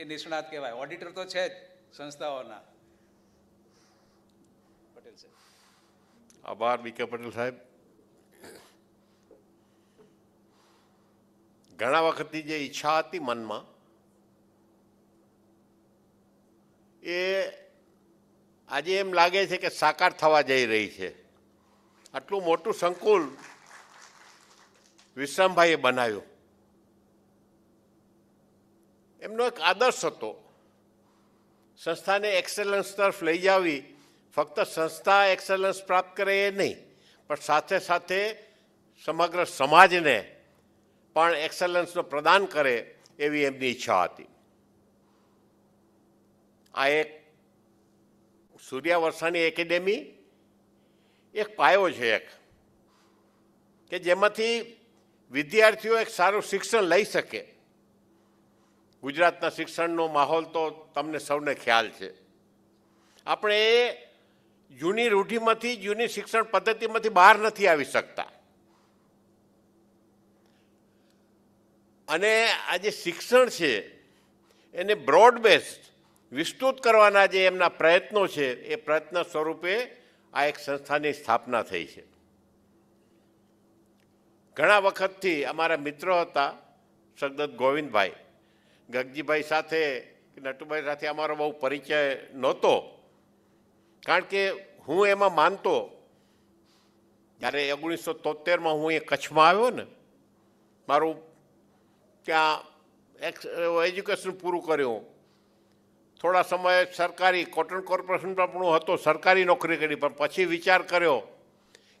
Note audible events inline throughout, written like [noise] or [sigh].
એ નિષ્ણાત કહેવાય ઓડિટર તો છે જ સંસ્થાઓના પટેલ સાહેબ આભાર બી કે પટેલ સાહેબ ઘણા વખતની જે ઈચ્છા હતી મનમાં એ આજે એમ લાગે છે કે સાકાર થવા જઈ રહી છે આટલું મોટું સંકુલ વિશ્રામભાઈએ બનાવ્યું એમનો એક આદર્શ હતો સંસ્થાને એક્સેલન્સ તરફ લઈ જાવી ફક્ત સંસ્થા એક્સેલન્સ પ્રાપ્ત કરે એ નહીં પણ સાથે સાથે સમગ્ર સમાજને પણ એક્સેલન્સનો પ્રદાન કરે એવી એમની ઈચ્છા હતી આ એક સૂર્યા વર્ષાની એકેડેમી એક પાયો છે એક કે જેમાંથી વિદ્યાર્થીઓ એક સારું શિક્ષણ લઈ શકે ગુજરાતના શિક્ષણનો માહોલ તો તમને સૌને ખ્યાલ છે આપણે એ જૂની રૂઢિમાંથી જૂની શિક્ષણ પદ્ધતિમાંથી બહાર નથી આવી શકતા અને આ જે શિક્ષણ છે એને બ્રોડ વિસ્તૃત કરવાના જે એમના પ્રયત્નો છે એ પ્રયત્ન સ્વરૂપે આ એક સંસ્થાની સ્થાપના થઈ છે ઘણા વખતથી અમારા મિત્રો હતા સગદત ગોવિંદભાઈ ગગજીભાઈ સાથે કે નટુભાઈ સાથે અમારો બહુ પરિચય નહોતો કારણ કે હું એમાં માનતો જ્યારે ઓગણીસો તોતેરમાં હું એ કચ્છમાં આવ્યો ને મારું ત્યાં એક્સ એજ્યુકેશન પૂરું કર્યું થોડા સમયે સરકારી કોટન કોર્પોરેશનમાં પણ હું હતો સરકારી નોકરી કરી પણ પછી વિચાર કર્યો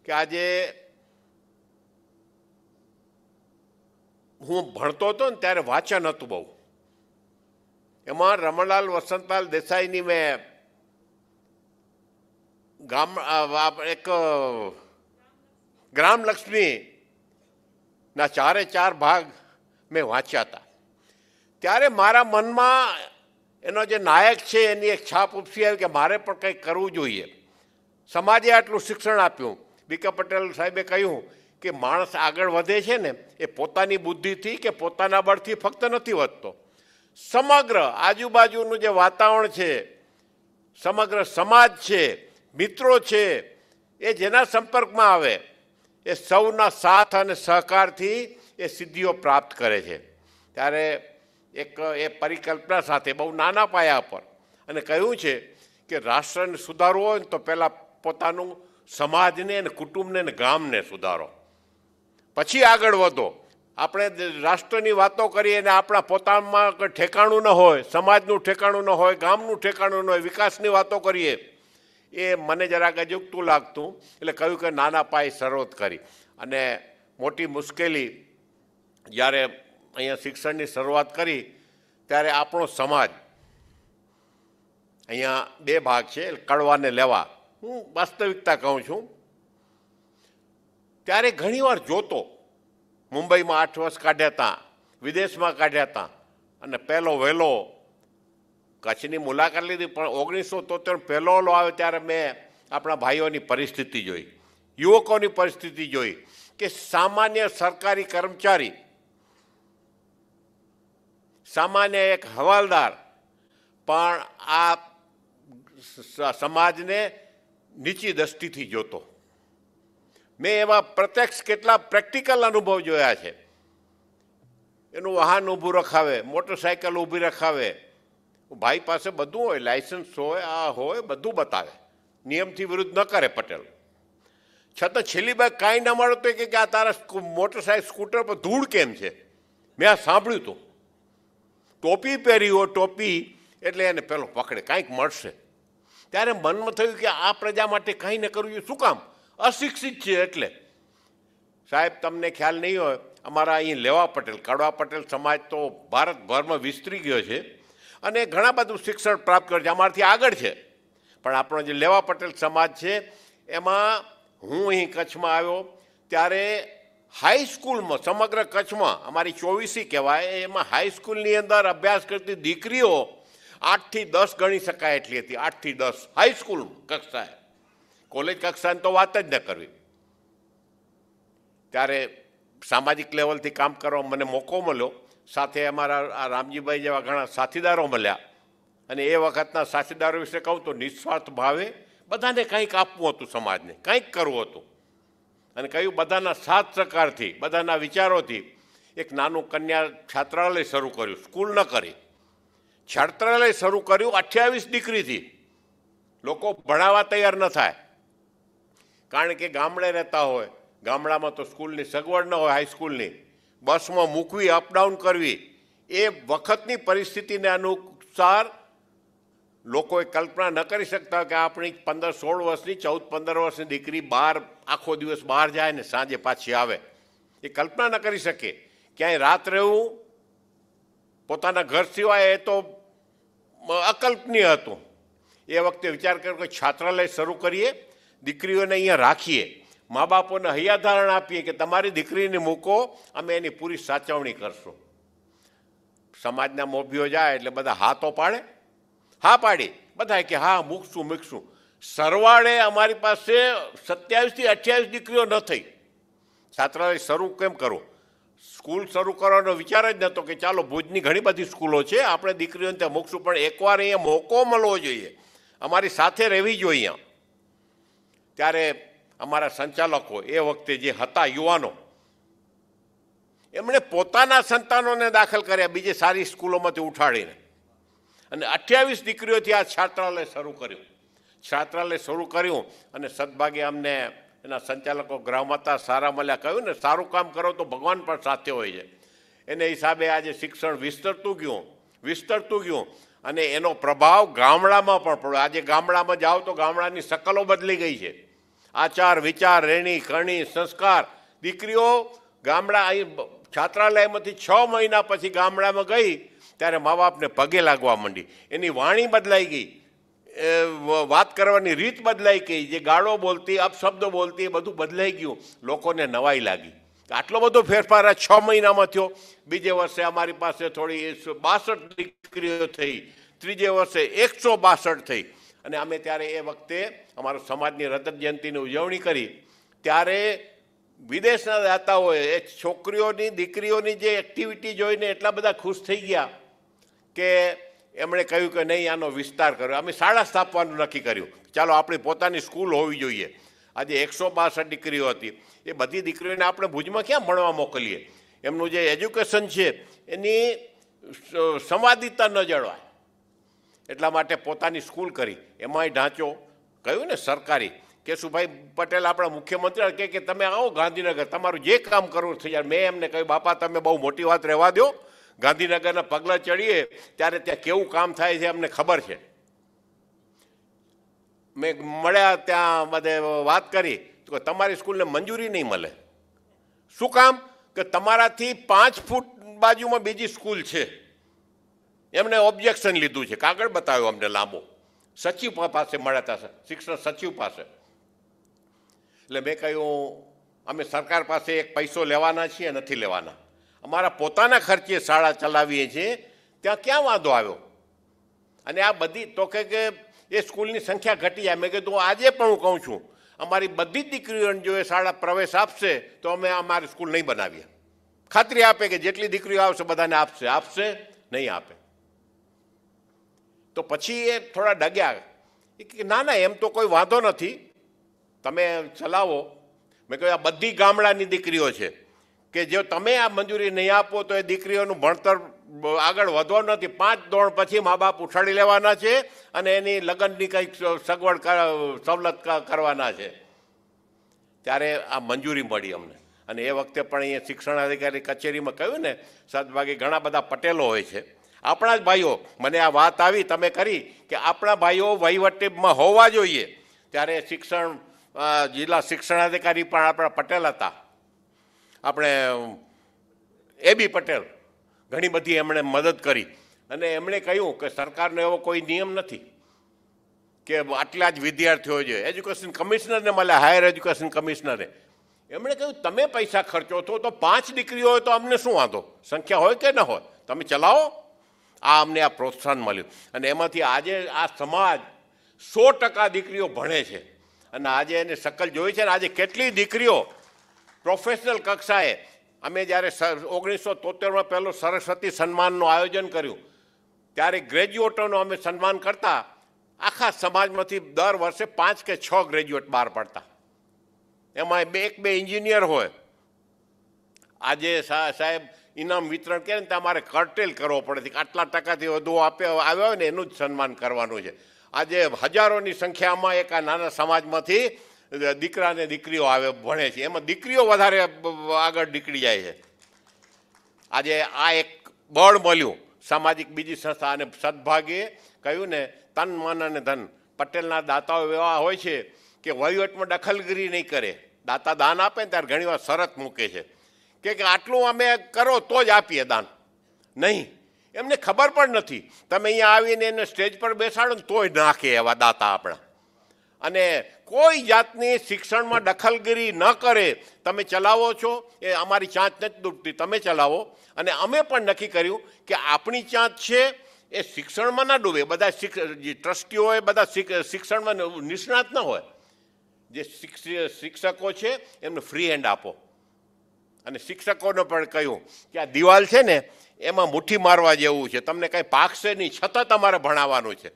કે આજે હું ભણતો હતો ને ત્યારે વાંચન હતું બહુ એમાં રમણલાલ વસંતલાલ દેસાઈની મેં ગામ એક ગ્રામલક્ષ્મીના ચારે ચાર ભાગ મેં વાંચ્યા હતા ત્યારે મારા મનમાં એનો જે નાયક છે એની એક છાપ ઉપસી આવી કે મારે પણ કંઈક કરવું જોઈએ સમાજે આટલું શિક્ષણ આપ્યું બીકે પટેલ સાહેબે કહ્યું કે માણસ આગળ વધે છે ને એ પોતાની બુદ્ધિથી કે પોતાના બળથી ફક્ત નથી વધતો સમગ્ર આજુબાજુનું જે વાતાવરણ છે સમગ્ર સમાજ છે મિત્રો છે એ જેના સંપર્કમાં આવે એ સૌના સાથ અને સહકારથી એ સિદ્ધિઓ પ્રાપ્ત કરે છે ત્યારે એક એ પરિકલ્પના સાથે બહુ નાના પાયા પર અને કહ્યું છે કે રાષ્ટ્રને સુધારવો હોય ને તો પહેલાં પોતાનું સમાજને અને કુટુંબને અને ગામને સુધારો પછી આગળ વધો આપણે રાષ્ટ્રની વાતો કરીએ અને આપણા પોતામાં ઠેકાણું ન હોય સમાજનું ઠેકાણું ન હોય ગામનું ઠેકાણું ન હોય વિકાસની વાતો કરીએ એ મને જરાક અજુગતું લાગતું એટલે કહ્યું કે નાના પાયે શરૂઆત કરી અને મોટી મુશ્કેલી જ્યારે અહીંયા શિક્ષણની શરૂઆત કરી ત્યારે આપણો સમાજ અહીંયા બે ભાગ છે કડવાને લેવા હું વાસ્તવિકતા કહું છું ત્યારે ઘણીવાર જોતો મુંબઈમાં આઠ વર્ષ કાઢ્યા હતા વિદેશમાં કાઢ્યા હતા અને પહેલો વહેલો કચ્છની મુલાકાત લીધી પણ ઓગણીસો તોતેર પહેલો ઓલો આવે ત્યારે મેં આપણા ભાઈઓની પરિસ્થિતિ જોઈ યુવકોની પરિસ્થિતિ જોઈ કે સામાન્ય સરકારી કર્મચારી સામાન્ય એક હવાલદાર પણ આ સમાજને નીચી દ્રષ્ટિથી જોતો મેં એમાં પ્રત્યક્ષ કેટલા પ્રેક્ટિકલ અનુભવ જોયા છે એનું વાહન ઊભું રખાવે મોટરસાયકલ ઊભી રખાવે ભાઈ પાસે બધું હોય લાઇસન્સ હોય આ હોય બધું બતાવે નિયમથી વિરુદ્ધ ન કરે પટેલ છતાં છેલ્લી બાઈ કાંઈ ના મળે તો કે આ તારા મોટરસાઇકલ સ્કૂટર પર ધૂળ કેમ છે મેં આ સાંભળ્યું હતું ટોપી પહેરી હોય ટોપી એટલે એને પેલો પકડે કાંઈક મળશે ત્યારે મનમાં થયું કે આ પ્રજા માટે કાંઈ ન કરવું શું કામ અશિક્ષિત છે એટલે સાહેબ તમને ખ્યાલ નહીં હોય અમારા અહીં લેવા પટેલ કડવા પટેલ સમાજ તો ભારતભરમાં વિસ્તરી ગયો છે અને ઘણા બધું શિક્ષણ પ્રાપ્ત કરે છે અમારાથી આગળ છે પણ આપણો જે લેવા પટેલ સમાજ છે એમાં હું અહીં કચ્છમાં આવ્યો ત્યારે હાઈસ્કૂલમાં સમગ્ર કચ્છમાં અમારી ચોવીસી કહેવાય એમાં હાઈસ્કૂલની અંદર અભ્યાસ કરતી દીકરીઓ આઠથી દસ ગણી શકાય એટલી હતી આઠથી દસ હાઈસ્કૂલ કક્ષાએ કોલેજ કક્ષાની તો વાત જ ન કરવી ત્યારે સામાજિક લેવલથી કામ કરવા મને મોકો મળ્યો સાથે અમારા આ રામજીભાઈ જેવા ઘણા સાથીદારો મળ્યા અને એ વખતના સાથીદારો વિશે કહું તો નિસ્વાર્થ ભાવે બધાને કંઈક આપવું હતું સમાજને કંઈક કરવું હતું અને કહ્યું બધાના સાથ સહકારથી બધાના વિચારોથી એક નાનું કન્યા છાત્રાલય શરૂ કર્યું સ્કૂલ ન કરી છાત્રાલય શરૂ કર્યું અઠ્યાવીસ દીકરીથી લોકો ભણાવવા તૈયાર ન થાય કારણ કે ગામડે રહેતા હોય ગામડામાં તો સ્કૂલની સગવડ ન હોય હાઈસ્કૂલની બસમાં મૂકવી અપડાઉન કરવી એ વખતની પરિસ્થિતિને અનુસાર લોકોએ કલ્પના ન કરી શકતા કે આપણી પંદર સોળ વર્ષની ચૌદ પંદર વર્ષની દીકરી બહાર આખો દિવસ બહાર જાય ને સાંજે પાછી આવે એ કલ્પના ન કરી શકે ક્યાંય રાત રહેવું પોતાના ઘર સિવાય એ તો અકલ્પનીય હતું એ વખતે વિચાર કર્યો કે છાત્રાલય શરૂ કરીએ દીકરીઓને અહીંયા રાખીએ મા બાપોને હૈયાધારણ આપીએ કે તમારી દીકરીને મૂકો અમે એની પૂરી સાચવણી કરશું સમાજના મોભીઓ જાય એટલે બધા હા તો પાડે હા પાડી બધા કે હા મૂકશું મૂકશું સરવાળે અમારી પાસે સત્યાવીસથી અઠ્યાવીસ દીકરીઓ ન થઈ છાત્રાલય શરૂ કેમ કરો સ્કૂલ શરૂ કરવાનો વિચાર જ નહોતો કે ચાલો ભુજની ઘણી બધી સ્કૂલો છે આપણે દીકરીઓને ત્યાં મૂકશું પણ એકવાર અહીંયા મોકો મળવો જોઈએ અમારી સાથે રહેવી જોઈએ ત્યારે અમારા સંચાલકો એ વખતે જે હતા યુવાનો એમણે પોતાના સંતાનોને દાખલ કર્યા બીજી સારી સ્કૂલોમાંથી ઉઠાડીને અને અઠ્યાવીસ દીકરીઓથી આ છાત્રાલય શરૂ કર્યું છાત્રાલય શરૂ કર્યું અને સદભાગે અમને એના સંચાલકો ગ્રામતા સારા મળ્યા કહ્યું ને સારું કામ કરો તો ભગવાન પણ સાથે હોય છે એને હિસાબે આજે શિક્ષણ વિસ્તરતું ગયું વિસ્તરતું ગયું અને એનો પ્રભાવ ગામડામાં પણ પડ્યો આજે ગામડામાં જાઓ તો ગામડાની શકલો બદલી ગઈ છે આચાર વિચાર રેણી કરણી સંસ્કાર દીકરીઓ ગામડા અહીં છાત્રાલયમાંથી છ મહિના પછી ગામડામાં ગઈ ત્યારે મા બાપને પગે લાગવા માંડી એની વાણી બદલાઈ ગઈ વાત કરવાની રીત બદલાઈ ગઈ જે ગાળો બોલતી અપશબ્દો બોલતી એ બધું બદલાઈ ગયું લોકોને નવાઈ લાગી આટલો બધો ફેરફાર આ છ મહિનામાં થયો બીજે વર્ષે અમારી પાસે થોડી બાસઠ દીકરીઓ થઈ ત્રીજે વર્ષે એકસો બાસઠ થઈ અને અમે ત્યારે એ વખતે અમારો સમાજની રજત જયંતિની ઉજવણી કરી ત્યારે વિદેશના દાતાઓએ એ છોકરીઓની દીકરીઓની જે એક્ટિવિટી જોઈને એટલા બધા ખુશ થઈ ગયા કે એમણે કહ્યું કે નહીં આનો વિસ્તાર કર્યો અમે શાળા સ્થાપવાનું નક્કી કર્યું ચાલો આપણી પોતાની સ્કૂલ હોવી જોઈએ આજે એકસો બાસઠ દીકરીઓ હતી એ બધી દીકરીઓને આપણે ભુજમાં ક્યાં ભણવા મોકલીએ એમનું જે એજ્યુકેશન છે એની સમાધિતા ન જળવાય એટલા માટે પોતાની સ્કૂલ કરી એમાંય ઢાંચો કહ્યું ને સરકારી કેશુભાઈ પટેલ આપણા મુખ્યમંત્રી કહે કે તમે આવો ગાંધીનગર તમારું જે કામ કરવું છે યાર મેં એમને કહ્યું બાપા તમે બહુ મોટી વાત રહેવા દો ગાંધીનગરના પગલાં ચડીએ ત્યારે ત્યાં કેવું કામ થાય છે અમને ખબર છે મેં મળ્યા ત્યાં બધે વાત કરી તો તમારી સ્કૂલને મંજૂરી નહીં મળે શું કામ કે તમારાથી પાંચ ફૂટ બાજુમાં બીજી સ્કૂલ છે એમણે ઓબ્જેક્શન લીધું છે કાગળ બતાવ્યો અમને લાંબો સચિવ પાસે મળ્યા હતા શિક્ષણ સચિવ પાસે એટલે મેં કહ્યું અમે સરકાર પાસે એક પૈસો લેવાના છીએ નથી લેવાના અમારા પોતાના ખર્ચે શાળા ચલાવીએ છીએ ત્યાં ક્યાં વાંધો આવ્યો અને આ બધી તો કે એ સ્કૂલની સંખ્યા ઘટી જાય મેં કીધું આજે પણ હું કહું છું અમારી બધી દીકરીઓને જો એ શાળા પ્રવેશ આપશે તો અમે અમારી સ્કૂલ નહીં બનાવીએ ખાતરી આપે કે જેટલી દીકરીઓ આવશે બધાને આપશે આપશે નહીં આપે તો પછી એ થોડા ડગ્યા કે ના ના એમ તો કોઈ વાંધો નથી તમે ચલાવો મેં કહ્યું આ બધી ગામડાની દીકરીઓ છે કે જો તમે આ મંજૂરી નહીં આપો તો એ દીકરીઓનું ભણતર આગળ વધવાનું નથી પાંચ ધોરણ પછી મા બાપ ઉઠાડી લેવાના છે અને એની લગ્નની કંઈક સગવડ સવલત કરવાના છે ત્યારે આ મંજૂરી મળી અમને અને એ વખતે પણ અહીંયા શિક્ષણ અધિકારી કચેરીમાં કહ્યું ને સદભાગે ઘણા બધા પટેલો હોય છે આપણા જ ભાઈઓ મને આ વાત આવી તમે કરી કે આપણા ભાઈઓ વહીવટીમાં હોવા જોઈએ ત્યારે શિક્ષણ જિલ્લા શિક્ષણાધિકારી પણ આપણા પટેલ હતા આપણે એ બી પટેલ ઘણી બધી એમણે મદદ કરી અને એમણે કહ્યું કે સરકારનો એવો કોઈ નિયમ નથી કે આટલા જ વિદ્યાર્થીઓ છે એજ્યુકેશન કમિશનરને મળ્યા હાયર એજ્યુકેશન કમિશનરે એમણે કહ્યું તમે પૈસા ખર્ચો છો તો પાંચ દીકરીઓ હોય તો અમને શું વાંધો સંખ્યા હોય કે ન હોય તમે ચલાવો આ અમને આ પ્રોત્સાહન મળ્યું અને એમાંથી આજે આ સમાજ સો ટકા દીકરીઓ ભણે છે અને આજે એને સકલ જોઈ છે ને આજે કેટલી દીકરીઓ પ્રોફેશનલ કક્ષાએ અમે જ્યારે ઓગણીસો તોતેરમાં પહેલો સરસ્વતી સન્માનનું આયોજન કર્યું ત્યારે ગ્રેજ્યુએટોનું અમે સન્માન કરતા આખા સમાજમાંથી દર વર્ષે પાંચ કે છ ગ્રેજ્યુએટ બહાર પડતા એમાં બે એક બે એન્જિનિયર હોય આજે સાહેબ ઇનામ વિતરણ કે ને ત્યાં મારે કરવો પડે છે આટલા ટકાથી વધુ આપ્યો આવ્યો ને એનું જ સન્માન કરવાનું છે આજે હજારોની સંખ્યામાં એક આ નાના સમાજમાંથી દીકરા ને દીકરીઓ આવે ભણે છે એમાં દીકરીઓ વધારે આગળ નીકળી જાય છે આજે આ એક બળ મળ્યું સામાજિક બીજી સંસ્થા અને સદભાગીએ કહ્યું ને તન મન અને ધન પટેલના દાતાઓ એવા હોય છે કે વહીવટમાં દખલગીરી નહીં કરે દાતા દાન આપે ને ત્યારે ઘણીવાર શરત મૂકે છે કે આટલું અમે કરો તો જ આપીએ દાન નહીં એમને ખબર પણ નથી તમે અહીંયા આવીને એને સ્ટેજ પર બેસાડો ને તોય નાખે એવા દાતા આપણા અને કોઈ જાતની શિક્ષણમાં દખલગીરી ન કરે તમે ચલાવો છો એ અમારી ચાંચ નથી ડૂબતી તમે ચલાવો અને અમે પણ નક્કી કર્યું કે આપણી ચાંચ છે એ શિક્ષણમાં ના ડૂબે બધા ટ્રસ્ટીઓ હોય બધા શિક્ષણમાં નિષ્ણાત ન હોય જે શિક્ષકો છે એમને ફ્રી હેન્ડ આપો અને શિક્ષકોને પણ કહ્યું કે આ દિવાલ છે ને એમાં મુઠ્ઠી મારવા જેવું છે તમને કાંઈ પાકશે નહીં છતાં તમારે ભણાવવાનું છે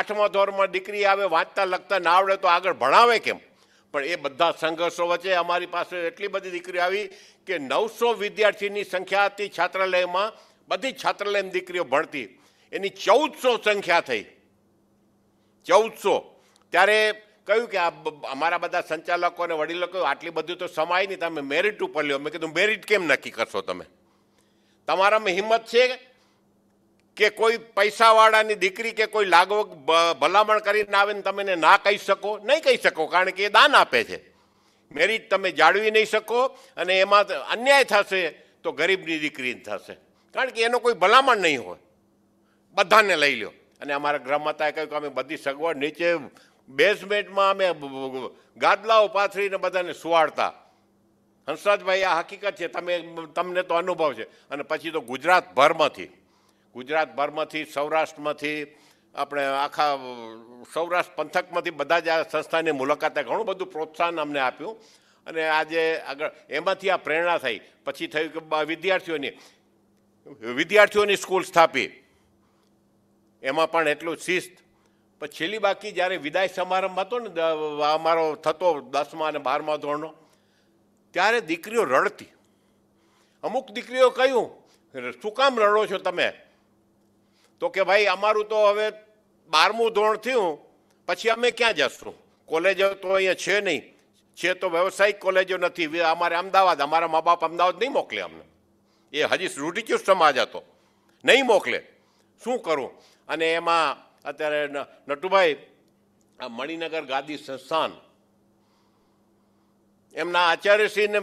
આઠમા ધોરણમાં દીકરી આવે વાંચતા લખતા ના આવડે તો આગળ ભણાવે કેમ પણ એ બધા સંઘર્ષો વચ્ચે અમારી પાસે એટલી બધી દીકરીઓ આવી કે નવસો વિદ્યાર્થીની સંખ્યા હતી છાત્રાલયમાં બધી છાત્રાલયની દીકરીઓ ભણતી એની ચૌદસો સંખ્યા થઈ ચૌદસો ત્યારે કહ્યું કે આ અમારા બધા સંચાલકો અને વડીલો કહ્યું આટલી બધું તો સમાય નહીં તમે મેરિટ ઉપર લ્યો મેં કીધું મેરિટ કેમ નક્કી કરશો તમે તમારામાં હિંમત છે કે કોઈ પૈસાવાળાની દીકરી કે કોઈ લાગવ ભલામણ કરીને આવે ને તમે ના કહી શકો નહીં કહી શકો કારણ કે એ દાન આપે છે મેરિટ તમે જાળવી નહીં શકો અને એમાં અન્યાય થશે તો ગરીબની દીકરી થશે કારણ કે એનો કોઈ ભલામણ નહીં હોય બધાને લઈ લ્યો અને અમારા ગ્રામતાએ કહ્યું કે અમે બધી સગવડ નીચે બેઝમેન્ટમાં અમે ગાદલાઓ પાથરીને બધાને સુવાડતા હંસરાજભાઈ આ હકીકત છે તમે તમને તો અનુભવ છે અને પછી તો ગુજરાતભરમાંથી ગુજરાતભરમાંથી સૌરાષ્ટ્રમાંથી આપણે આખા સૌરાષ્ટ્ર પંથકમાંથી બધા જ આ સંસ્થાની મુલાકાતે ઘણું બધું પ્રોત્સાહન અમને આપ્યું અને આજે આગળ એમાંથી આ પ્રેરણા થઈ પછી થયું કે વિદ્યાર્થીઓની વિદ્યાર્થીઓની સ્કૂલ સ્થાપી એમાં પણ એટલું શિસ્ત પણ છેલ્લી બાકી જ્યારે વિદાય સમારંભ હતો ને અમારો થતો દસમા અને બારમા ધોરણનો ત્યારે દીકરીઓ રડતી અમુક દીકરીઓ કહ્યું શું કામ રડો છો તમે તો કે ભાઈ અમારું તો હવે બારમું ધોરણ થયું પછી અમે ક્યાં જશું કોલેજો તો અહીંયા છે નહીં છે તો વ્યવસાયિક કોલેજો નથી અમારે અમદાવાદ અમારા મા બાપ અમદાવાદ નહીં મોકલે અમને એ હજી રૂઢિચુસ્ત સમાજ હતો નહીં મોકલે શું કરું અને એમાં અત્યારે નટુભાઈ આ મણિનગર ગાદી સંસ્થાન એમના આચાર્યશ્રીને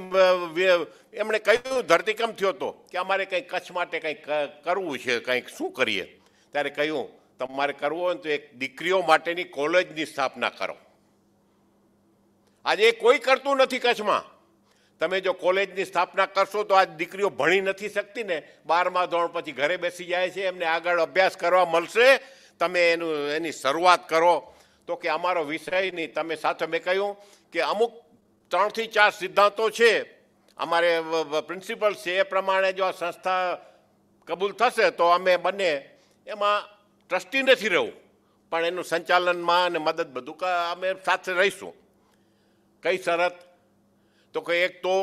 એમણે કહ્યું ધરતીકંપ થયો હતો કે અમારે કંઈક કચ્છ માટે કંઈક કરવું છે કંઈક શું કરીએ ત્યારે કહ્યું તમારે કરવું હોય તો એક દીકરીઓ માટેની કોલેજની સ્થાપના કરો આજે કોઈ કરતું નથી કચ્છમાં તમે જો કોલેજની સ્થાપના કરશો તો આજ દીકરીઓ ભણી નથી શકતી ને બારમા ધોરણ પછી ઘરે બેસી જાય છે એમને આગળ અભ્યાસ કરવા મળશે તમે એનું એની શરૂઆત કરો તો કે અમારો વિષય નહીં તમે સાથે મેં કહ્યું કે અમુક ત્રણથી ચાર સિદ્ધાંતો છે અમારે પ્રિન્સિપલ છે એ પ્રમાણે જો આ સંસ્થા કબૂલ થશે તો અમે બંને એમાં ટ્રસ્ટી નથી રહેવું પણ એનું સંચાલનમાં અને મદદ બધું અમે સાથે રહીશું કઈ શરત તો કે એક તો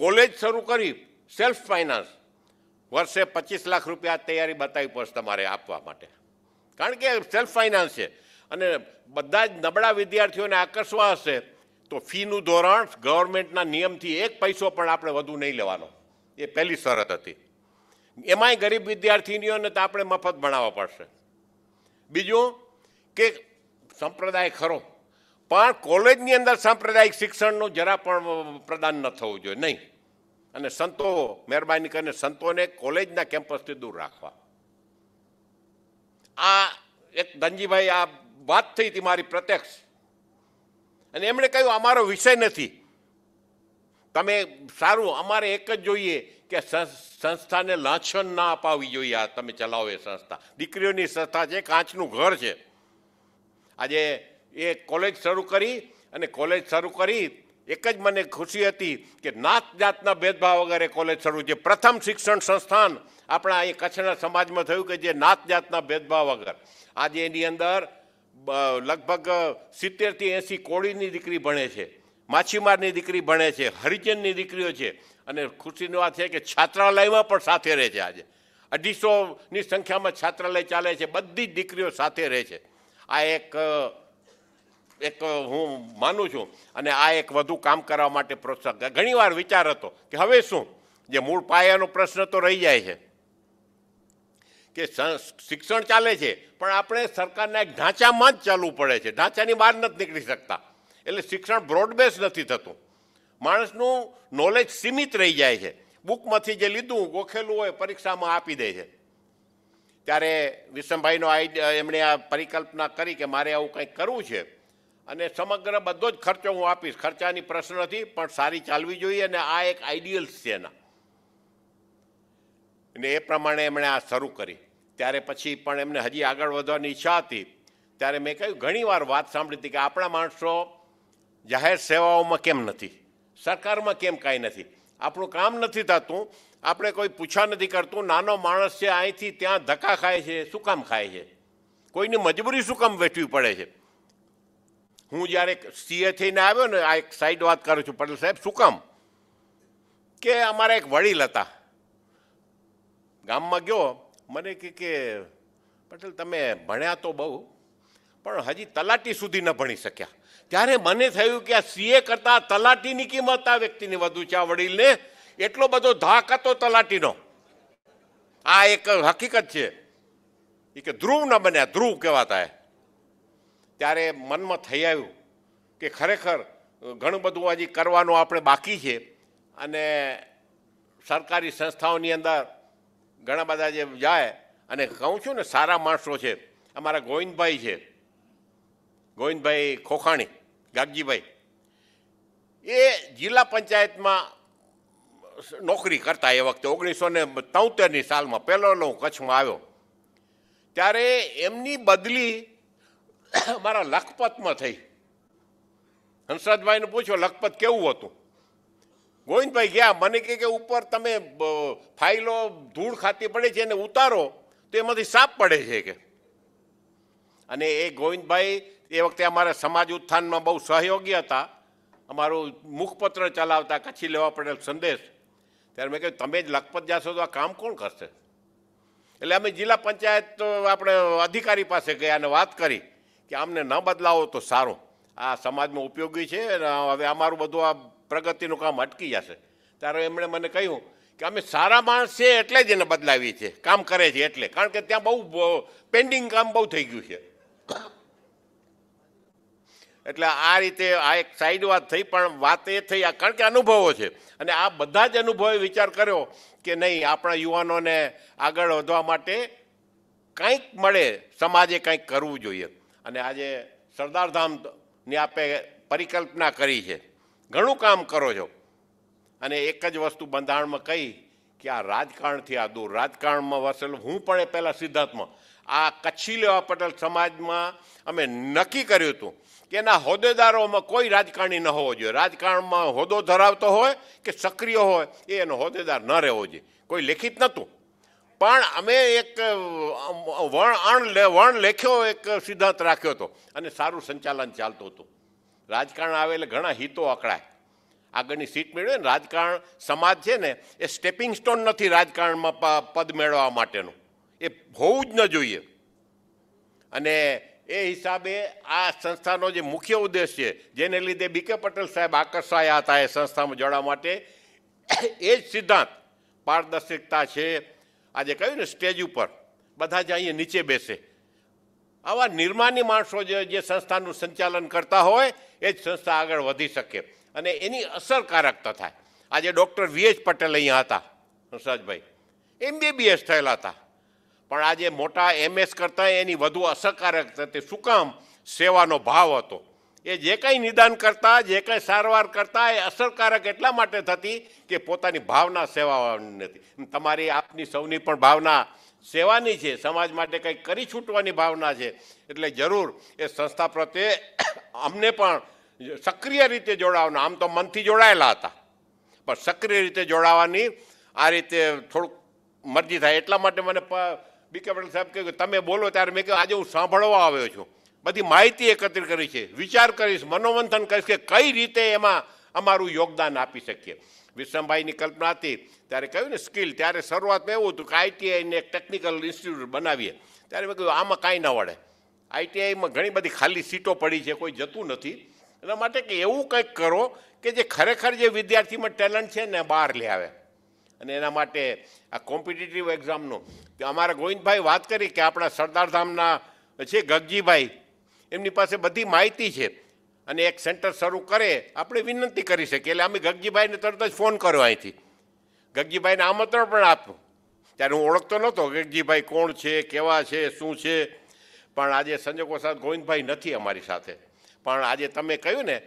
કોલેજ શરૂ કરી સેલ્ફ ફાઇનાન્સ વર્ષે પચીસ લાખ રૂપિયા તૈયારી બતાવી પડશે તમારે આપવા માટે કારણ કે સેલ્ફ ફાઇનાન્સ છે અને બધા જ નબળા વિદ્યાર્થીઓને આકર્ષવા હશે તો ફીનું ધોરણ ગવર્મેન્ટના નિયમથી એક પૈસો પણ આપણે વધુ નહીં લેવાનો એ પહેલી શરત હતી એમાંય ગરીબ વિદ્યાર્થીનીઓને તો આપણે મફત ભણાવવા પડશે બીજું કે સંપ્રદાય ખરો પણ કોલેજની અંદર સાંપ્રદાયિક શિક્ષણનું જરા પણ પ્રદાન ન થવું જોઈએ નહીં અને સંતો મહેરબાની કરીને સંતોને કોલેજના કેમ્પસથી દૂર રાખવા આ એક ધનજીભાઈ આ વાત થઈ હતી મારી પ્રત્યક્ષ અને એમણે કહ્યું અમારો વિષય નથી તમે સારું અમારે એક જ જોઈએ કે સંસ્થાને લાંછન ના અપાવી જોઈએ આ તમે ચલાવો એ સંસ્થા દીકરીઓની સંસ્થા છે કાચનું ઘર છે આજે એ કોલેજ શરૂ કરી અને કોલેજ શરૂ કરી એક જ મને ખુશી હતી કે નાત જાતના ભેદભાવ વગર એ કોલેજ શરૂ છે પ્રથમ શિક્ષણ સંસ્થાન આપણા અહીં કચ્છના સમાજમાં થયું કે જે નાત જાતના ભેદભાવ વગર આજે એની અંદર લગભગ સિત્તેરથી એંસી કોળીની દીકરી ભણે છે માછીમારની દીકરી ભણે છે હરિજનની દીકરીઓ છે અને ખુશીની વાત છે કે છાત્રાલયમાં પણ સાથે રહે છે આજે અઢીસોની સંખ્યામાં છાત્રાલય ચાલે છે બધી જ દીકરીઓ સાથે રહે છે આ એક એક હું માનું છું અને આ એક વધુ કામ કરવા માટે પ્રોત્સાહન ઘણીવાર વિચાર હતો કે હવે શું જે મૂળ પાયાનો પ્રશ્ન તો રહી જાય છે કે શિક્ષણ ચાલે છે પણ આપણે સરકારના એક ઢાંચામાં જ ચાલવું પડે છે ઢાંચાની બહાર નથી નીકળી શકતા એટલે શિક્ષણ બ્રોડબેસ નથી થતું માણસનું નોલેજ સીમિત રહી જાય છે બુકમાંથી જે લીધું ગોખેલું હોય પરીક્ષામાં આપી દે છે ત્યારે વિષમભાઈનો આઈડિયા એમણે આ પરિકલ્પના કરી કે મારે આવું કંઈક કરવું છે અને સમગ્ર બધો જ ખર્ચો હું આપીશ ખર્ચાની પ્રશ્ન નથી પણ સારી ચાલવી જોઈએ અને આ એક આઈડિયલ્સ છે એના અને એ પ્રમાણે એમણે આ શરૂ કરી ત્યારે પછી પણ એમને હજી આગળ વધવાની ઈચ્છા હતી ત્યારે મેં કહ્યું ઘણીવાર વાત સાંભળી હતી કે આપણા માણસો જાહેર સેવાઓમાં કેમ નથી સરકારમાં કેમ કાંઈ નથી આપણું કામ નથી થતું આપણે કોઈ પૂછા નથી કરતું નાનો માણસ છે અહીંથી ત્યાં ધક્કા ખાય છે શું કામ ખાય છે કોઈની મજબૂરી શું કામ વેઠવી પડે છે હું જ્યારે સીએ થઈને આવ્યો ને આ એક સાઈડ વાત કરું છું પટેલ સાહેબ શું કામ કે અમારા એક વડીલ હતા ગામમાં ગયો મને કે કે પટેલ તમે ભણ્યા તો બહુ પણ હજી તલાટી સુધી ન ભણી શક્યા ત્યારે મને થયું કે આ સીએ કરતાં તલાટીની કિંમત આ વ્યક્તિની વધુ છે આ વડીલને એટલો બધો ધાક હતો તલાટીનો આ એક હકીકત છે એ કે ધ્રુવ ન બન્યા ધ્રુવ કહેવાતા ત્યારે મનમાં થઈ આવ્યું કે ખરેખર ઘણું બધું હજી કરવાનું આપણે બાકી છે અને સરકારી સંસ્થાઓની અંદર ઘણા બધા જે જાય અને કહું છું ને સારા માણસો છે અમારા ગોવિંદભાઈ છે ગોવિંદભાઈ ખોખાણી ગાગજીભાઈ એ જિલ્લા પંચાયતમાં નોકરી કરતા એ વખતે ઓગણીસો ને તોતેરની સાલમાં પહેલો હું કચ્છમાં આવ્યો ત્યારે એમની બદલી અમારા [coughs] લખપતમાં થઈ હંસરાજભાઈને પૂછ્યો લખપત કેવું હતું ગોવિંદભાઈ ગયા મને કહે કે ઉપર તમે ફાઇલો ધૂળ ખાતી પડે છે એને ઉતારો તો એમાંથી સાપ પડે છે કે અને એ ગોવિંદભાઈ એ વખતે અમારા સમાજ ઉત્થાનમાં બહુ સહયોગી હતા અમારું મુખપત્ર ચલાવતા કચ્છી લેવા પડેલ સંદેશ ત્યારે મેં કહ્યું તમે જ લખપત જશો તો આ કામ કોણ કરશે એટલે અમે જિલ્લા પંચાયત આપણે અધિકારી પાસે ગયા અને વાત કરી કે આમને ન બદલાવો તો સારું આ સમાજમાં ઉપયોગી છે અને હવે અમારું બધું આ પ્રગતિનું કામ અટકી જશે ત્યારે એમણે મને કહ્યું કે અમે સારા માણસ છે એટલે જ એને બદલાવીએ છીએ કામ કરે છે એટલે કારણ કે ત્યાં બહુ પેન્ડિંગ કામ બહુ થઈ ગયું છે એટલે આ રીતે આ એક સાઈડ વાત થઈ પણ વાત એ થઈ કારણ કે અનુભવો છે અને આ બધા જ અનુભવે વિચાર કર્યો કે નહીં આપણા યુવાનોને આગળ વધવા માટે કંઈક મળે સમાજે કંઈક કરવું જોઈએ અને આજે સરદારધામની આપે પરિકલ્પના કરી છે ઘણું કામ કરો છો અને એક જ વસ્તુ બંધારણમાં કહી કે આ રાજકારણથી આ દૂર રાજકારણમાં વસેલું હું પણ એ પહેલાં સિદ્ધાર્થમાં આ કચ્છી લેવા પટેલ સમાજમાં અમે નક્કી કર્યું હતું કે એના હોદ્દેદારોમાં કોઈ રાજકારણી ન હોવો જોઈએ રાજકારણમાં હોદ્દો ધરાવતો હોય કે સક્રિય હોય એ એનો હોદ્દેદાર ન રહેવો જોઈએ કોઈ લેખિત નહોતું પણ અમે એક વણ અણ વણ લેખ્યો એક સિદ્ધાંત રાખ્યો હતો અને સારું સંચાલન ચાલતું હતું રાજકારણ આવે એટલે ઘણા હિતો અકળાય આગળની સીટ મેળવે ને રાજકારણ સમાજ છે ને એ સ્ટેપિંગ સ્ટોન નથી રાજકારણમાં પદ મેળવવા માટેનું એ હોવું જ ન જોઈએ અને એ હિસાબે આ સંસ્થાનો જે મુખ્ય ઉદ્દેશ છે જેને લીધે બી કે પટેલ સાહેબ આકર્ષાયા હતા એ સંસ્થામાં જોડાવા માટે એ જ સિદ્ધાંત પારદર્શિકતા છે આજે કહ્યું ને સ્ટેજ ઉપર બધા જ અહીંયા નીચે બેસે આવા નિર્માની માણસો જે સંસ્થાનું સંચાલન કરતા હોય એ જ સંસ્થા આગળ વધી શકે અને એની અસરકારકતા થાય આજે ડૉક્ટર વી એચ પટેલ અહીંયા હતા હંસરાજભાઈ એમબીબીએસ થયેલા હતા પણ આજે મોટા એમએસ કરતાં એની વધુ અસરકારક હતી શું કામ સેવાનો ભાવ હતો એ જે કંઈ નિદાન કરતા જે કંઈ સારવાર કરતા એ અસરકારક એટલા માટે થતી કે પોતાની ભાવના સેવાની નથી તમારી આપની સૌની પણ ભાવના સેવાની છે સમાજ માટે કંઈક કરી છૂટવાની ભાવના છે એટલે જરૂર એ સંસ્થા પ્રત્યે અમને પણ સક્રિય રીતે જોડાવાના આમ તો મનથી જોડાયેલા હતા પણ સક્રિય રીતે જોડાવાની આ રીતે થોડુંક મરજી થાય એટલા માટે મને બી કે પટેલ સાહેબ કે તમે બોલો ત્યારે મેં કહ્યું આજે હું સાંભળવા આવ્યો છું બધી માહિતી એકત્રિત કરી છે વિચાર કરીશ મનોમંથન કરીશ કે કઈ રીતે એમાં અમારું યોગદાન આપી શકીએ વિશ્રમભાઈની કલ્પના હતી ત્યારે કહ્યું ને સ્કિલ ત્યારે શરૂઆતમાં એવું હતું કે આઈટીઆઈને એક ટેકનિકલ ઇન્સ્ટિટ્યૂટ બનાવીએ ત્યારે મેં કહ્યું આમાં કાંઈ ન વળે આઈટીઆઈમાં ઘણી બધી ખાલી સીટો પડી છે કોઈ જતું નથી એના માટે કે એવું કંઈક કરો કે જે ખરેખર જે વિદ્યાર્થીમાં ટેલેન્ટ છે ને બહાર લે આવે અને એના માટે આ કોમ્પિટિટિવ એક્ઝામનું અમારા ગોવિંદભાઈ વાત કરી કે આપણા સરદારધામના છે ગગજીભાઈ એમની પાસે બધી માહિતી છે અને એક સેન્ટર શરૂ કરે આપણે વિનંતી કરી શકીએ એટલે અમે ગગજીભાઈને તરત જ ફોન કર્યો અહીંથી ગગજીભાઈને આમંત્રણ પણ આપ્યું ત્યારે હું ઓળખતો નહોતો ગગજીભાઈ કોણ છે કેવા છે શું છે પણ આજે સંજોગો સાથ ગોવિંદભાઈ નથી અમારી સાથે પણ આજે તમે કહ્યું ને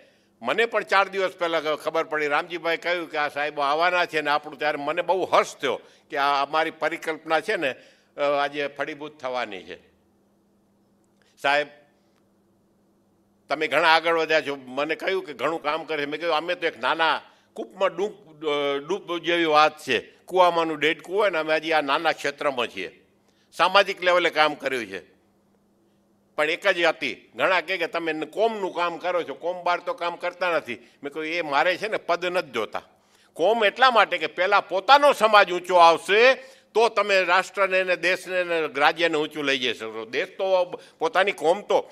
મને પણ ચાર દિવસ પહેલાં ખબર પડી રામજીભાઈ કહ્યું કે આ સાહેબો આવવાના છે ને આપણું ત્યારે મને બહુ હર્ષ થયો કે આ અમારી પરિકલ્પના છે ને આજે ફળીભૂત થવાની છે સાહેબ તમે ઘણા આગળ વધ્યા છો મને કહ્યું કે ઘણું કામ કરે મેં કહ્યું અમે તો એક નાના કૂપમાં ડૂબ ડૂબ જેવી વાત છે કૂવામાંનું ડેડકું હોય ને અમે હજી આ નાના ક્ષેત્રમાં છીએ સામાજિક લેવલે કામ કર્યું છે પણ એક જ હતી ઘણા કહે કે તમે કોમનું કામ કરો છો કોમ બહાર તો કામ કરતા નથી મેં કહ્યું એ મારે છે ને પદ નથી જોતા કોમ એટલા માટે કે પહેલાં પોતાનો સમાજ ઊંચો આવશે તો તમે રાષ્ટ્રને ને દેશને ને રાજ્યને ઊંચું લઈ જશો દેશ તો પોતાની કોમ તો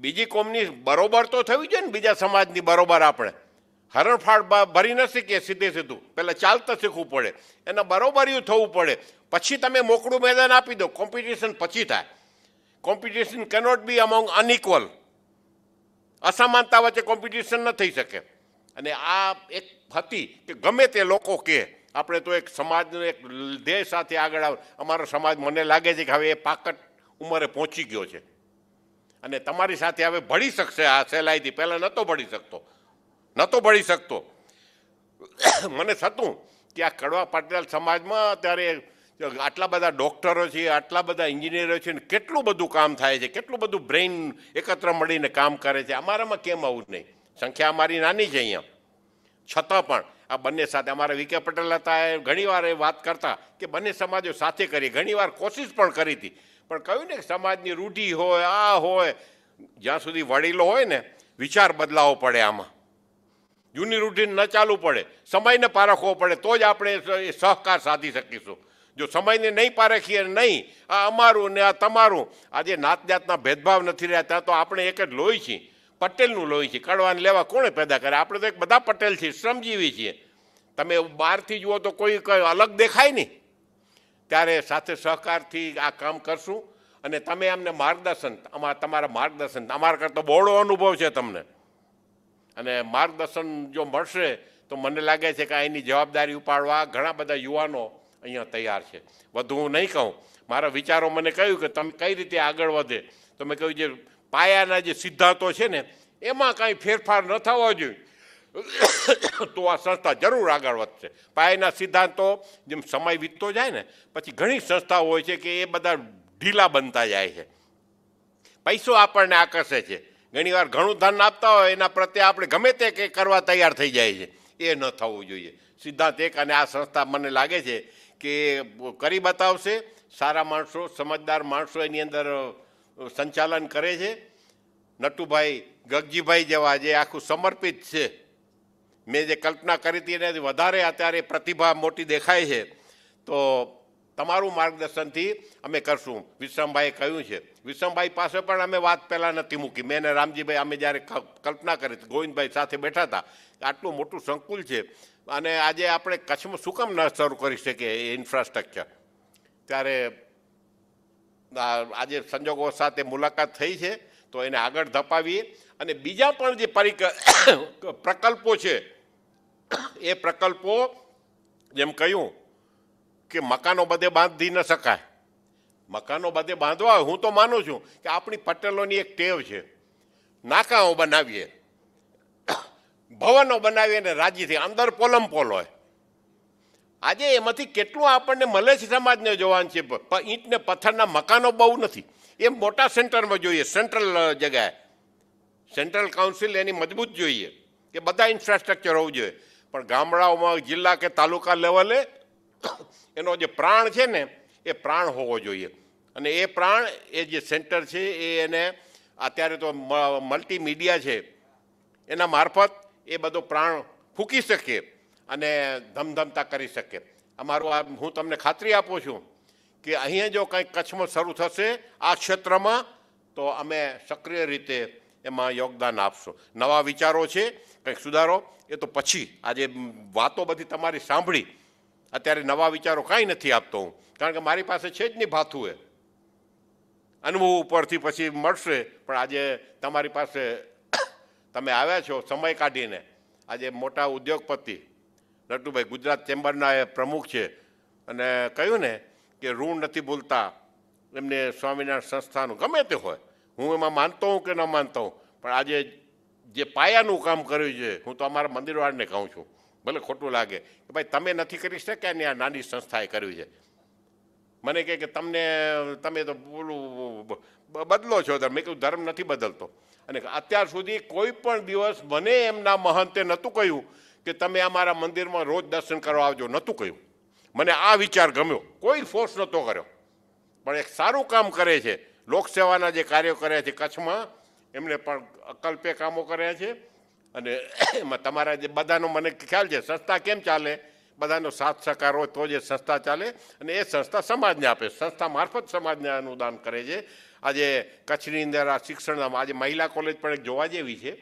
બીજી કોમની બરોબર તો થવી જોઈએ ને બીજા સમાજની બરોબર આપણે હરણફાળ ભરી ન શીખીએ સીધે સીધું પહેલાં ચાલતા શીખવું પડે એને બરોબર્યું થવું પડે પછી તમે મોકળું મેદાન આપી દો કોમ્પિટિશન પછી થાય competition cannot be among unequal અસમાનતા વચ્ચે કોમ્પિટિશન ન થઈ શકે અને આ એક હતી કે ગમે તે લોકો કહે આપણે તો એક સમાજનો એક ધ્યેય સાથે આગળ આવે અમારો સમાજ મને લાગે છે કે હવે એ પાકટ ઉંમરે પહોંચી ગયો છે અને તમારી સાથે હવે ભળી શકશે આ સહેલાઈથી પહેલાં નહોતો ભળી શકતો નહોતો ભળી શકતો મને થતું કે આ કડવા પાટીદાર સમાજમાં અત્યારે આટલા બધા ડૉક્ટરો છે આટલા બધા એન્જિનિયરો છે ને કેટલું બધું કામ થાય છે કેટલું બધું બ્રેઇન એકત્ર મળીને કામ કરે છે અમારામાં કેમ આવું નહીં સંખ્યા અમારી નાની છે અહીંયા છતાં પણ આ બંને સાથે અમારા વીકે પટેલ હતા એ ઘણીવાર એ વાત કરતા કે બંને સમાજો સાથે કરી ઘણીવાર કોશિશ પણ કરી હતી પણ કહ્યું ને સમાજની રૂઢિ હોય આ હોય જ્યાં સુધી વડીલો હોય ને વિચાર બદલાવો પડે આમાં જૂની રૂટીન ન ચાલવું પડે સમયને પારખવો પડે તો જ આપણે એ સહકાર સાધી શકીશું જો સમયને નહીં પારખીએ નહીં આ અમારું ને આ તમારું આજે નાત જાતના ભેદભાવ નથી રહ્યા ત્યાં તો આપણે એક જ લોહી છીએ પટેલનું લોહી છીએ કડવાને લેવા કોણે પેદા કરે આપણે તો એક બધા પટેલ છીએ શ્રમજીવી છીએ તમે બહારથી જુઓ તો કોઈ કંઈ અલગ દેખાય નહીં ત્યારે સાથે સહકારથી આ કામ કરશું અને તમે અમને માર્ગદર્શન અમારા તમારા માર્ગદર્શન અમારા કરતા બહોળો અનુભવ છે તમને અને માર્ગદર્શન જો મળશે તો મને લાગે છે કે એની જવાબદારી ઉપાડવા ઘણા બધા યુવાનો અહીંયા તૈયાર છે વધુ હું નહીં કહું મારા વિચારો મને કહ્યું કે તમે કઈ રીતે આગળ વધે તમે કહ્યું જે પાયાના જે સિદ્ધાંતો છે ને એમાં કાંઈ ફેરફાર ન થવો જોઈએ તો આ સંસ્થા જરૂર આગળ વધશે પાયાના સિદ્ધાંતો જેમ સમય વીતતો જાય ને પછી ઘણી સંસ્થાઓ હોય છે કે એ બધા ઢીલા બનતા જાય છે પૈસો આપણને આકર્ષે છે ઘણીવાર ઘણું ધન આપતા હોય એના પ્રત્યે આપણે ગમે તે કંઈ કરવા તૈયાર થઈ જાય છે એ ન થવું જોઈએ સિદ્ધાંત એક અને આ સંસ્થા મને લાગે છે કે કરી બતાવશે સારા માણસો સમજદાર માણસો એની અંદર સંચાલન કરે છે નટુભાઈ ગગજીભાઈ જેવા જે આખું સમર્પિત છે મેં જે કલ્પના કરી હતી એનાથી વધારે અત્યારે પ્રતિભા મોટી દેખાય છે તો તમારું માર્ગદર્શનથી અમે કરશું વિશ્રમભાઈએ કહ્યું છે વિશ્રમભાઈ પાસે પણ અમે વાત પહેલાં નથી મૂકી મેં અને રામજીભાઈ અમે જ્યારે કલ્પના કરી ગોવિંદભાઈ સાથે બેઠા હતા આટલું મોટું સંકુલ છે અને આજે આપણે કચ્છમાં શું કામ ન શરૂ કરી શકીએ એ ઇન્ફ્રાસ્ટ્રક્ચર ત્યારે આજે સંજોગો સાથે મુલાકાત થઈ છે તો એને આગળ ધપાવીએ અને બીજા પણ જે પરિક પ્રકલ્પો છે એ પ્રકલ્પો જેમ કહ્યું કે મકાનો બધે બાંધી ન શકાય મકાનો બધે બાંધવા હું તો માનું છું કે આપણી પટેલોની એક ટેવ છે નાકાઓ બનાવીએ ભવનો બનાવીએ અને રાજીથી અંદર પોલમ પોલ હોય આજે એમાંથી કેટલું આપણને મલેશ સમાજને જોવાનું છે ઈંટને પથ્થરના મકાનો બહુ નથી એ મોટા સેન્ટરમાં જોઈએ સેન્ટ્રલ જગ્યાએ સેન્ટ્રલ કાઉન્સિલ એની મજબૂત જોઈએ કે બધા ઇન્ફ્રાસ્ટ્રક્ચર હોવું જોઈએ પણ ગામડાઓમાં જિલ્લા કે તાલુકા લેવલે એનો જે પ્રાણ છે ને એ પ્રાણ હોવો જોઈએ અને એ પ્રાણ એ જે સેન્ટર છે એ એને અત્યારે તો મલ્ટીમીડિયા છે એના મારફત એ બધો પ્રાણ ફૂંકી શકે અને ધમધમતા કરી શકે અમારું આ હું તમને ખાતરી આપું છું કે અહીંયા જો કંઈક કચ્છમાં શરૂ થશે આ ક્ષેત્રમાં તો અમે સક્રિય રીતે એમાં યોગદાન આપશો નવા વિચારો છે કંઈક સુધારો એ તો પછી આજે વાતો બધી તમારી સાંભળી અત્યારે નવા વિચારો કાંઈ નથી આપતો હું કારણ કે મારી પાસે છે જ નહીં ભાથું એ અનુભવ ઉપરથી પછી મળશે પણ આજે તમારી પાસે [coughs] તમે આવ્યા છો સમય કાઢીને આજે મોટા ઉદ્યોગપતિ લટુભાઈ ગુજરાત ચેમ્બરના એ પ્રમુખ છે અને કહ્યું ને કે ઋણ નથી ભૂલતા એમને સ્વામિનારાયણ સંસ્થાનું ગમે તે હોય હું એમાં માનતો હું કે ન માનતો હું પણ આજે જે પાયાનું કામ કર્યું છે હું તો અમારા મંદિરવાળાને કહું છું ભલે ખોટું લાગે કે ભાઈ તમે નથી કરી શક્યા ને આ નાની સંસ્થાએ કર્યું છે મને કહે કે તમને તમે તો બોલું બદલો છો ધર્મ મેં કહ્યું ધર્મ નથી બદલતો અને અત્યાર સુધી કોઈ પણ દિવસ મને એમના મહંતે નહોતું કહ્યું કે તમે અમારા મંદિરમાં રોજ દર્શન કરવા આવજો નહોતું કહ્યું મને આ વિચાર ગમ્યો કોઈ ફોર્સ નહોતો કર્યો પણ એક સારું કામ કરે છે લોકસેવાના જે કાર્યો કર્યા છે કચ્છમાં એમણે પણ અકલ્પે કામો કર્યા છે અને [coughs] એમાં તમારા જે બધાનો મને ખ્યાલ છે સંસ્થા કેમ ચાલે બધાનો સાથ સહકાર હોય તો જે સંસ્થા ચાલે અને એ સંસ્થા સમાજને આપે સંસ્થા મારફત સમાજને અનુદાન કરે છે આજે કચ્છની અંદર આ શિક્ષણમાં આજે મહિલા કોલેજ પણ એક જોવા જેવી છે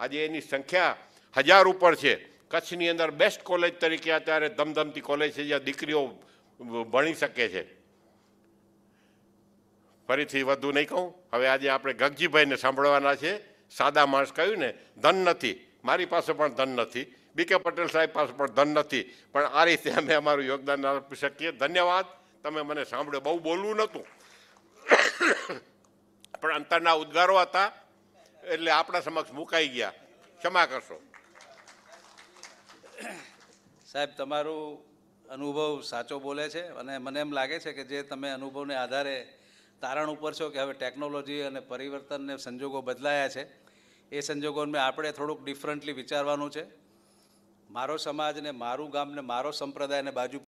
આજે એની સંખ્યા હજાર ઉપર છે કચ્છની અંદર બેસ્ટ કોલેજ તરીકે અત્યારે ધમધમતી કોલેજ છે જ્યાં દીકરીઓ ભણી શકે છે ફરીથી વધુ નહીં કહું હવે આજે આપણે ગગજીભાઈને સાંભળવાના છે સાદા માણસ કહ્યું ને ધન નથી મારી પાસે પણ ધન નથી બી કે પટેલ સાહેબ પાસે પણ ધન નથી પણ આ રીતે અમે અમારું યોગદાન આપી શકીએ ધન્યવાદ તમે મને સાંભળ્યો બહુ બોલવું નહોતું પણ અંતરના ઉદ્ગારો હતા એટલે આપણા સમક્ષ મુકાઈ ગયા ક્ષમા કરશો સાહેબ તમારું અનુભવ સાચો બોલે છે અને મને એમ લાગે છે કે જે તમે અનુભવને આધારે તારણ ઉપર છો કે હવે ટેકનોલોજી અને પરિવર્તનને સંજોગો બદલાયા છે એ સંજોગોને આપણે થોડુંક ડિફરન્ટલી વિચારવાનું છે મારો સમાજને મારું ગામને ને મારો સંપ્રદાયને બાજુ